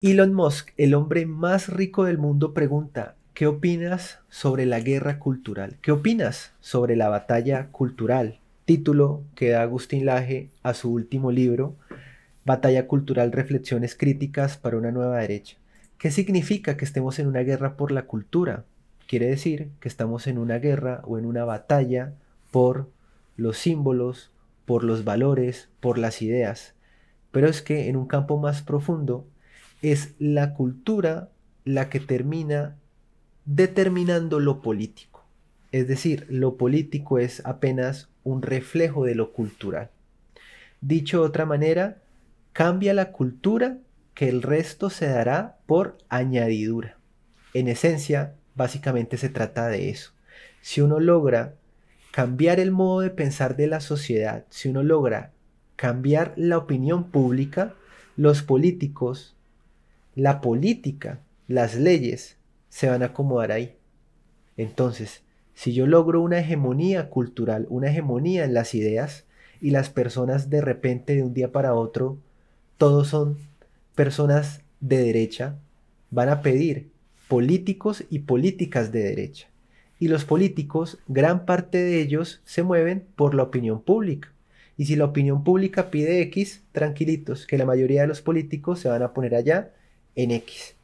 Elon Musk, el hombre más rico del mundo, pregunta, ¿qué opinas sobre la guerra cultural? ¿Qué opinas sobre la batalla cultural? Título que da Agustín Laje a su último libro, Batalla Cultural, Reflexiones Críticas para una Nueva Derecha. ¿Qué significa que estemos en una guerra por la cultura? Quiere decir que estamos en una guerra o en una batalla por los símbolos, por los valores, por las ideas. Pero es que en un campo más profundo es la cultura la que termina determinando lo político. Es decir, lo político es apenas un reflejo de lo cultural. Dicho de otra manera, cambia la cultura que el resto se dará por añadidura. En esencia, básicamente se trata de eso. Si uno logra cambiar el modo de pensar de la sociedad, si uno logra cambiar la opinión pública, los políticos la política, las leyes se van a acomodar ahí. Entonces, si yo logro una hegemonía cultural, una hegemonía en las ideas, y las personas de repente, de un día para otro, todos son personas de derecha, van a pedir políticos y políticas de derecha. Y los políticos, gran parte de ellos, se mueven por la opinión pública. Y si la opinión pública pide X, tranquilitos, que la mayoría de los políticos se van a poner allá en X.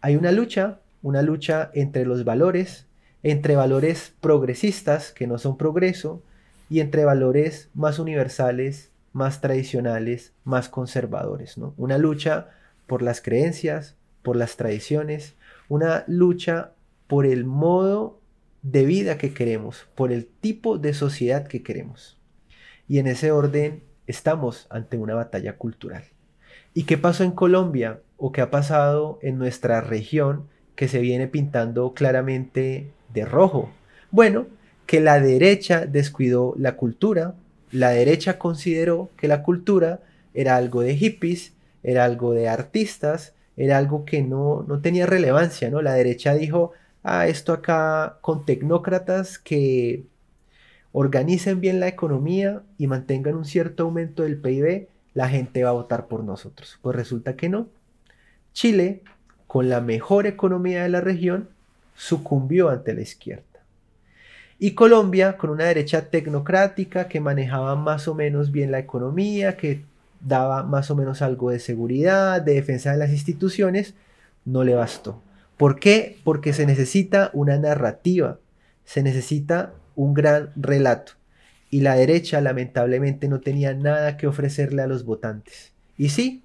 Hay una lucha, una lucha entre los valores, entre valores progresistas que no son progreso y entre valores más universales, más tradicionales, más conservadores. ¿no? Una lucha por las creencias, por las tradiciones, una lucha por el modo de vida que queremos, por el tipo de sociedad que queremos. Y en ese orden estamos ante una batalla cultural. ¿Y qué pasó en Colombia o qué ha pasado en nuestra región que se viene pintando claramente de rojo? Bueno, que la derecha descuidó la cultura, la derecha consideró que la cultura era algo de hippies, era algo de artistas, era algo que no, tenía relevancia, ¿no? La derecha dijo, ah, esto acá con tecnócratas que organicen bien la economía y mantengan un cierto aumento del PIB, la gente va a votar por nosotros. Pues resulta que no. Chile, con la mejor economía de la región, sucumbió ante la izquierda. Y Colombia, con una derecha tecnocrática que manejaba más o menos bien la economía, que daba más o menos algo de seguridad, de defensa de las instituciones, no le bastó. ¿Por qué? Porque se necesita una narrativa, se necesita un gran relato. Y la derecha lamentablemente no tenía nada que ofrecerle a los votantes. Y sí,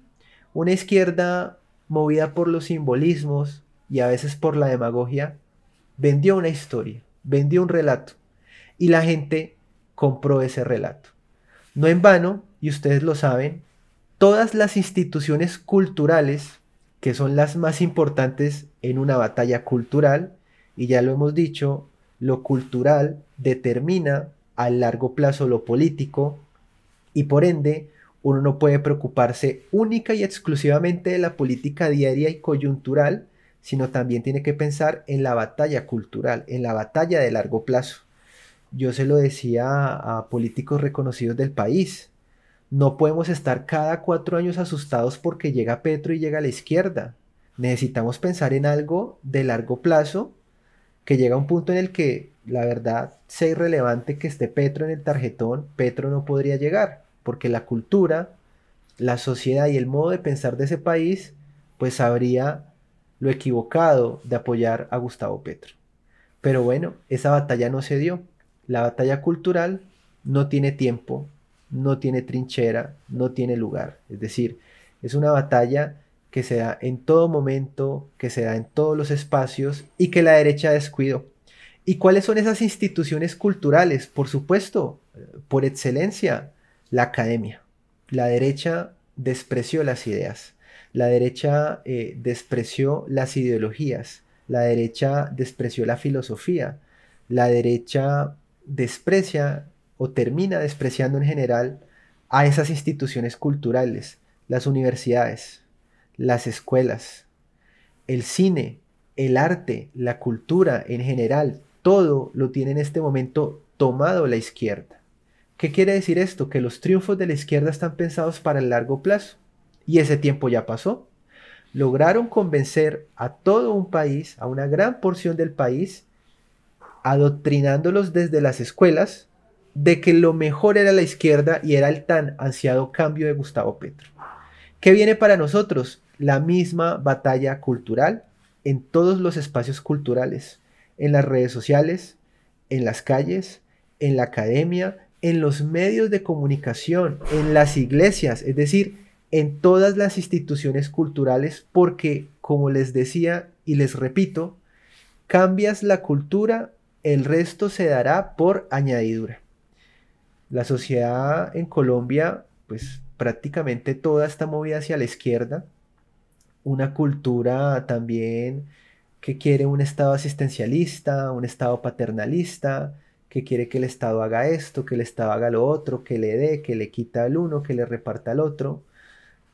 una izquierda movida por los simbolismos y a veces por la demagogia, vendió una historia, vendió un relato, y la gente compró ese relato. No en vano, y ustedes lo saben, todas las instituciones culturales, que son las más importantes en una batalla cultural, y ya lo hemos dicho, lo cultural determina a largo plazo lo político, y por ende uno no puede preocuparse única y exclusivamente de la política diaria y coyuntural, sino también tiene que pensar en la batalla cultural, en la batalla de largo plazo. Yo se lo decía a, políticos reconocidos del país, no podemos estar cada cuatro años asustados porque llega Petro y llega a la izquierda. Necesitamos pensar en algo de largo plazo que llega a un punto en el que la verdad sea irrelevante que esté Petro en el tarjetón, Petro no podría llegar porque la cultura, la sociedad y el modo de pensar de ese país, pues habría lo equivocado de apoyar a Gustavo Petro. Pero bueno, esa batalla no se dio. La batalla cultural no tiene tiempo, no tiene trinchera, no tiene lugar. Es decir, es una batalla que se da en todo momento, que se da en todos los espacios y que la derecha descuido. ¿Y cuáles son esas instituciones culturales? Por supuesto, por excelencia, la academia. La derecha despreció las ideas, la derecha eh, despreció las ideologías, la derecha despreció la filosofía, la derecha desprecia o termina despreciando en general a esas instituciones culturales, las universidades, las escuelas, el cine, el arte, la cultura en general, todo lo tiene en este momento tomado la izquierda. ¿Qué quiere decir esto? Que los triunfos de la izquierda están pensados para el largo plazo. Y ese tiempo ya pasó. Lograron convencer a todo un país, a una gran porción del país, adoctrinándolos desde las escuelas de que lo mejor era la izquierda y era el tan ansiado cambio de Gustavo Petro. ¿Qué viene para nosotros? La misma batalla cultural en todos los espacios culturales, en las redes sociales, en las calles, en la academia, en los medios de comunicación, en las iglesias, es decir, en todas las instituciones culturales, porque, como les decía y les repito, cambias la cultura, el resto se dará por añadidura. La sociedad en Colombia, pues prácticamente toda está movida hacia la izquierda, una cultura también que quiere un estado asistencialista, un estado paternalista, que quiere que el Estado haga esto, que el Estado haga lo otro, que le dé, que le quita al uno, que le reparta al otro.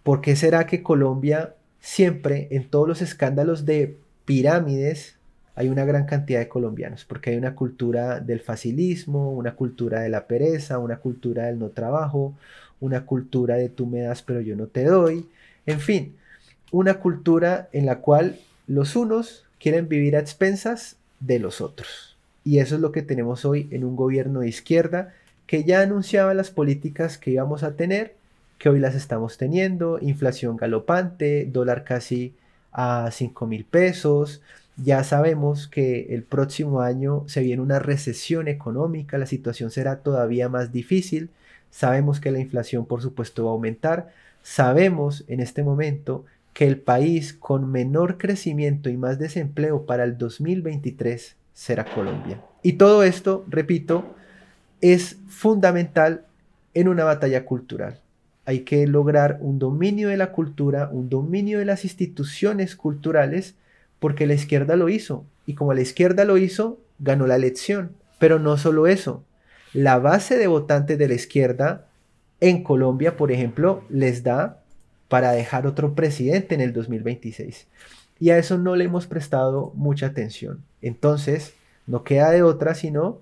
¿Por qué será que Colombia siempre, en todos los escándalos de pirámides, hay una gran cantidad de colombianos? Porque hay una cultura del facilismo, una cultura de la pereza, una cultura del no trabajo, una cultura de tú me das pero yo no te doy. En fin, una cultura en la cual los unos quieren vivir a expensas de los otros. Y eso es lo que tenemos hoy en un gobierno de izquierda que ya anunciaba las políticas que íbamos a tener, que hoy las estamos teniendo, inflación galopante, dólar casi a 5 mil pesos, ya sabemos que el próximo año se viene una recesión económica, la situación será todavía más difícil, sabemos que la inflación por supuesto va a aumentar, sabemos en este momento que el país con menor crecimiento y más desempleo para el 2023 será Colombia. Y todo esto, repito, es fundamental en una batalla cultural. Hay que lograr un dominio de la cultura, un dominio de las instituciones culturales, porque la izquierda lo hizo. Y como la izquierda lo hizo, ganó la elección. Pero no solo eso. La base de votantes de la izquierda en Colombia, por ejemplo, les da para dejar otro presidente en el 2026 y a eso no le hemos prestado mucha atención. Entonces, no queda de otra sino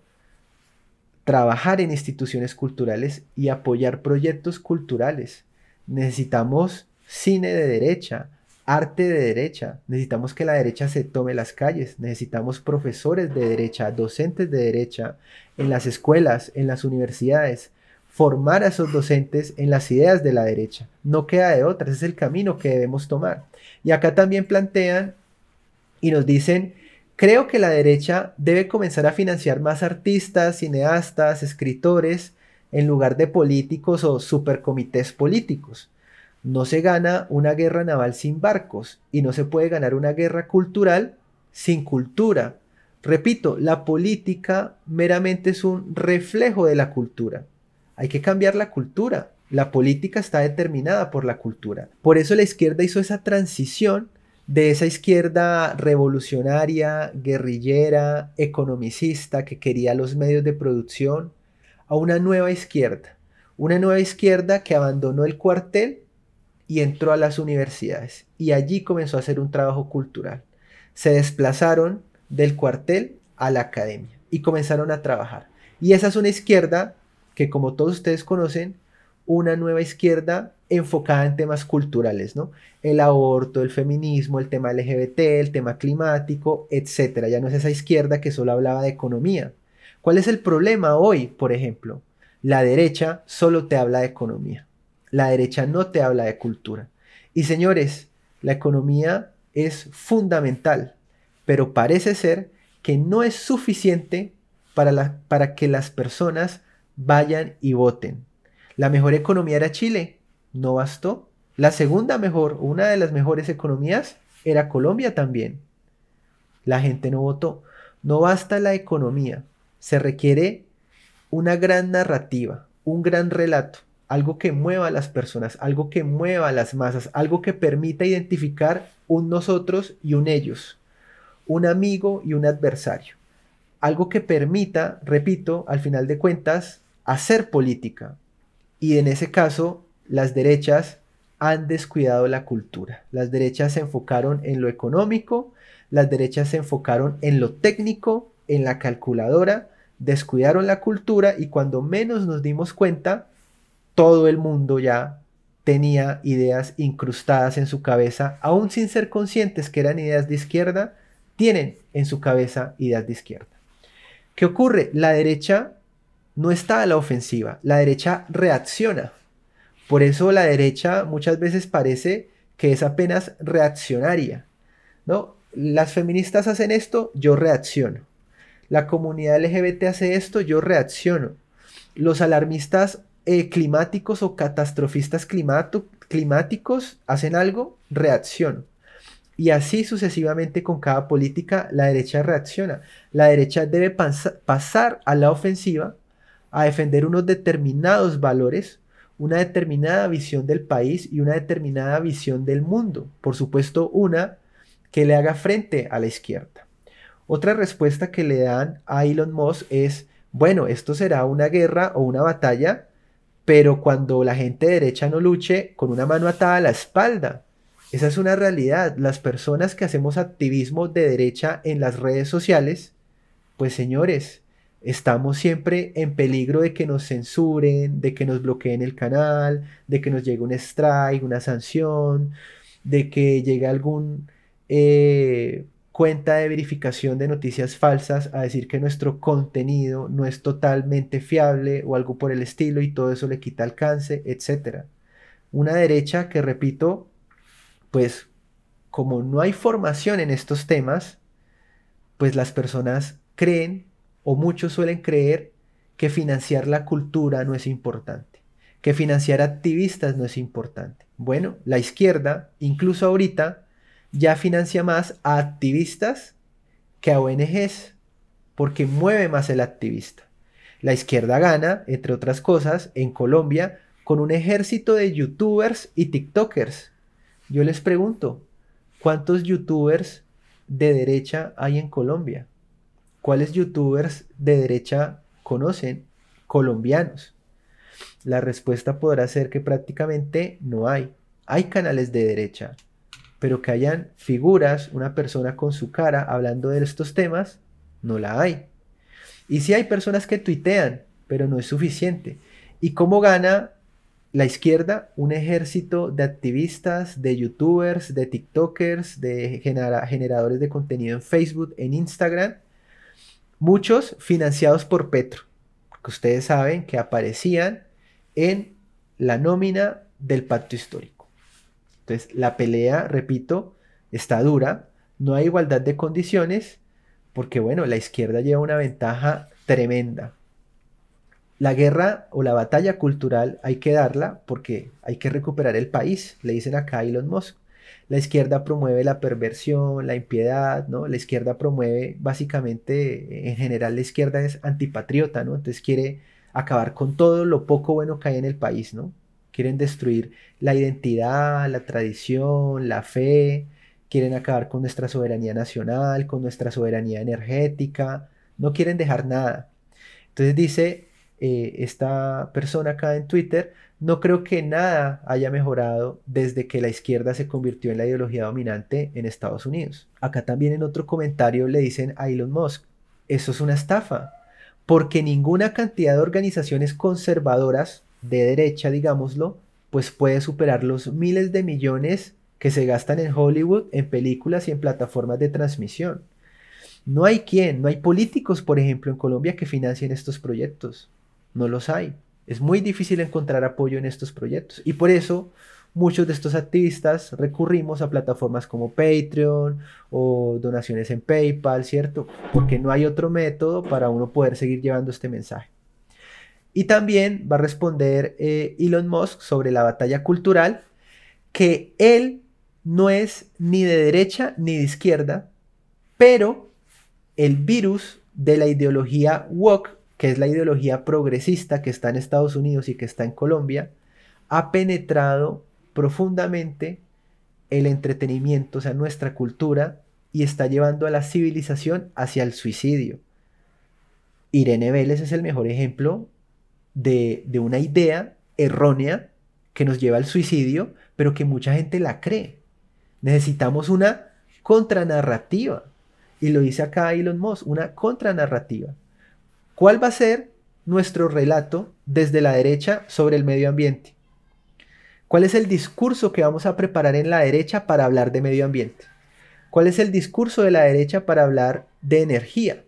trabajar en instituciones culturales y apoyar proyectos culturales. Necesitamos cine de derecha, arte de derecha, necesitamos que la derecha se tome las calles, necesitamos profesores de derecha, docentes de derecha en las escuelas, en las universidades, formar a esos docentes en las ideas de la derecha. No queda de otra, ese es el camino que debemos tomar. Y acá también plantean y nos dicen, creo que la derecha debe comenzar a financiar más artistas, cineastas, escritores, en lugar de políticos o supercomités políticos. No se gana una guerra naval sin barcos y no se puede ganar una guerra cultural sin cultura. Repito, la política meramente es un reflejo de la cultura. Hay que cambiar la cultura. La política está determinada por la cultura. Por eso la izquierda hizo esa transición de esa izquierda revolucionaria, guerrillera, economicista que quería los medios de producción, a una nueva izquierda. Una nueva izquierda que abandonó el cuartel y entró a las universidades. Y allí comenzó a hacer un trabajo cultural. Se desplazaron del cuartel a la academia y comenzaron a trabajar. Y esa es una izquierda que como todos ustedes conocen, una nueva izquierda enfocada en temas culturales, ¿no? El aborto, el feminismo, el tema LGBT, el tema climático, etcétera. Ya no es esa izquierda que solo hablaba de economía. ¿Cuál es el problema hoy, por ejemplo? La derecha solo te habla de economía. La derecha no te habla de cultura. Y señores, la economía es fundamental, pero parece ser que no es suficiente para, para que las personas vayan y voten. La mejor economía era Chile, no bastó. La segunda mejor, una de las mejores economías, era Colombia también. La gente no votó. No basta la economía, se requiere una gran narrativa, un gran relato, algo que mueva a las personas, algo que mueva a las masas, algo que permita identificar un nosotros y un ellos, un amigo y un adversario algo que permita, repito, al final de cuentas, hacer política. Y en ese caso, las derechas han descuidado la cultura. Las derechas se enfocaron en lo económico, las derechas se enfocaron en lo técnico, en la calculadora, descuidaron la cultura y cuando menos nos dimos cuenta, todo el mundo ya tenía ideas incrustadas en su cabeza, aún sin ser conscientes que eran ideas de izquierda, tienen en su cabeza ideas de izquierda. ¿Qué ocurre? La derecha no está a la ofensiva, la derecha reacciona. Por eso la derecha muchas veces parece que es apenas reaccionaria. ¿no? Las feministas hacen esto, yo reacciono. La comunidad LGBT hace esto, yo reacciono. Los alarmistas eh, climáticos o catastrofistas climáticos hacen algo, reacciono. Y así sucesivamente con cada política, la derecha reacciona. La derecha debe pasar a la ofensiva a defender unos determinados valores, una determinada visión del país y una determinada visión del mundo. Por supuesto, una que le haga frente a la izquierda. Otra respuesta que le dan a Elon Musk es, bueno, esto será una guerra o una batalla, pero cuando la gente derecha no luche con una mano atada a la espalda. Esa es una realidad. Las personas que hacemos activismo de derecha en las redes sociales, pues señores, estamos siempre en peligro de que nos censuren, de que nos bloqueen el canal, de que nos llegue un strike, una sanción, de que llegue algún eh, cuenta de verificación de noticias falsas a decir que nuestro contenido no es totalmente fiable o algo por el estilo y todo eso le quita alcance, etc. Una derecha que, repito, pues como no hay formación en estos temas, pues las personas creen o muchos suelen creer que financiar la cultura no es importante, que financiar activistas no es importante. Bueno, la izquierda, incluso ahorita, ya financia más a activistas que a ONGs, porque mueve más el activista. La izquierda gana, entre otras cosas, en Colombia, con un ejército de youtubers y TikTokers. Yo les pregunto, ¿cuántos youtubers de derecha hay en Colombia? ¿cuáles youtubers de derecha conocen colombianos? La respuesta podrá ser que prácticamente no hay. Hay canales de derecha, pero que hayan figuras, una persona con su cara hablando de estos temas, no la hay. Y sí hay personas que tuitean, pero no es suficiente. ¿Y cómo gana la izquierda? Un ejército de activistas, de youtubers, de tiktokers, de generadores de contenido en Facebook, en Instagram, muchos financiados por Petro, que ustedes saben que aparecían en la nómina del pacto histórico. Entonces, la pelea, repito, está dura, no hay igualdad de condiciones, porque bueno, la izquierda lleva una ventaja tremenda. La guerra o la batalla cultural hay que darla porque hay que recuperar el país, le dicen acá a Elon Musk. La izquierda promueve la perversión, la impiedad, ¿no? La izquierda promueve, básicamente, en general la izquierda es antipatriota, ¿no? Entonces quiere acabar con todo lo poco bueno que hay en el país, ¿no? Quieren destruir la identidad, la tradición, la fe, quieren acabar con nuestra soberanía nacional, con nuestra soberanía energética, no quieren dejar nada. Entonces dice eh, esta persona acá en Twitter, no creo que nada haya mejorado desde que la izquierda se convirtió en la ideología dominante en Estados Unidos. Acá también en otro comentario le dicen a Elon Musk, eso es una estafa, porque ninguna cantidad de organizaciones conservadoras de derecha, digámoslo, pues puede superar los miles de millones que se gastan en Hollywood, en películas y en plataformas de transmisión. No hay quien, no hay políticos, por ejemplo, en Colombia que financien estos proyectos no los hay. Es muy difícil encontrar apoyo en estos proyectos. Y por eso muchos de estos activistas recurrimos a plataformas como Patreon o donaciones en PayPal, ¿cierto? Porque no hay otro método para uno poder seguir llevando este mensaje. Y también va a responder eh, Elon Musk sobre la batalla cultural, que él no es ni de derecha ni de izquierda, pero el virus de la ideología woke que es la ideología progresista que está en Estados Unidos y que está en Colombia, ha penetrado profundamente el entretenimiento, o sea, nuestra cultura, y está llevando a la civilización hacia el suicidio. Irene Vélez es el mejor ejemplo de, una idea errónea que nos lleva al suicidio, pero que mucha gente la cree. Necesitamos una contranarrativa. Y lo dice acá Elon Musk, una contranarrativa. ¿Cuál va a ser nuestro relato desde la derecha sobre el medio ambiente? ¿Cuál es el discurso que vamos a preparar en la derecha para hablar de medio ambiente? ¿Cuál es el discurso de la derecha para hablar de energía?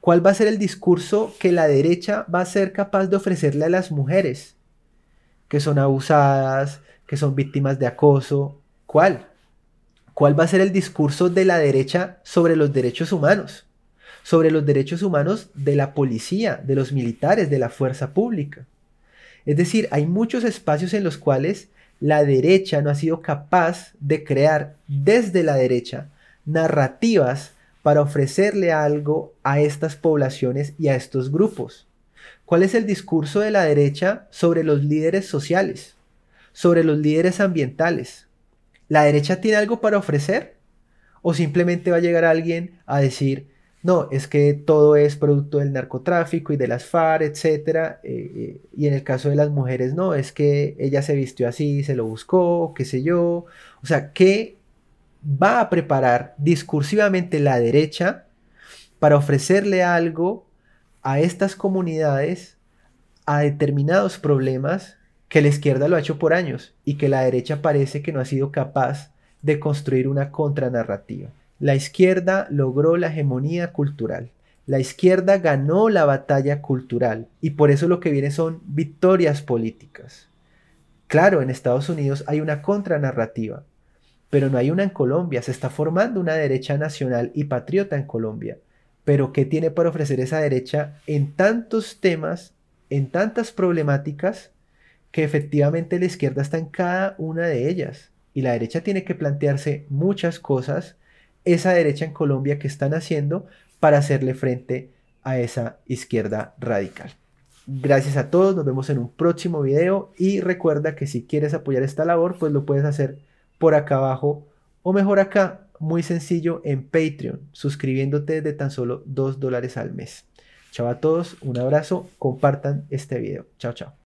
¿Cuál va a ser el discurso que la derecha va a ser capaz de ofrecerle a las mujeres que son abusadas, que son víctimas de acoso? ¿Cuál? ¿Cuál va a ser el discurso de la derecha sobre los derechos humanos? sobre los derechos humanos de la policía, de los militares, de la fuerza pública. Es decir, hay muchos espacios en los cuales la derecha no ha sido capaz de crear desde la derecha narrativas para ofrecerle algo a estas poblaciones y a estos grupos. ¿Cuál es el discurso de la derecha sobre los líderes sociales, sobre los líderes ambientales? ¿La derecha tiene algo para ofrecer? ¿O simplemente va a llegar alguien a decir, no, es que todo es producto del narcotráfico y de las FARC, etc. Eh, eh, y en el caso de las mujeres, no, es que ella se vistió así, se lo buscó, qué sé yo. O sea, ¿qué va a preparar discursivamente la derecha para ofrecerle algo a estas comunidades, a determinados problemas que la izquierda lo ha hecho por años y que la derecha parece que no ha sido capaz de construir una contranarrativa? La izquierda logró la hegemonía cultural. La izquierda ganó la batalla cultural y por eso lo que viene son victorias políticas. Claro, en Estados Unidos hay una contranarrativa, pero no hay una en Colombia. Se está formando una derecha nacional y patriota en Colombia. Pero ¿qué tiene para ofrecer esa derecha en tantos temas, en tantas problemáticas, que efectivamente la izquierda está en cada una de ellas? Y la derecha tiene que plantearse muchas cosas esa derecha en Colombia que están haciendo para hacerle frente a esa izquierda radical. Gracias a todos, nos vemos en un próximo video y recuerda que si quieres apoyar esta labor, pues lo puedes hacer por acá abajo o mejor acá, muy sencillo, en Patreon, suscribiéndote de tan solo 2 dólares al mes. Chao a todos, un abrazo, compartan este video. Chao, chao.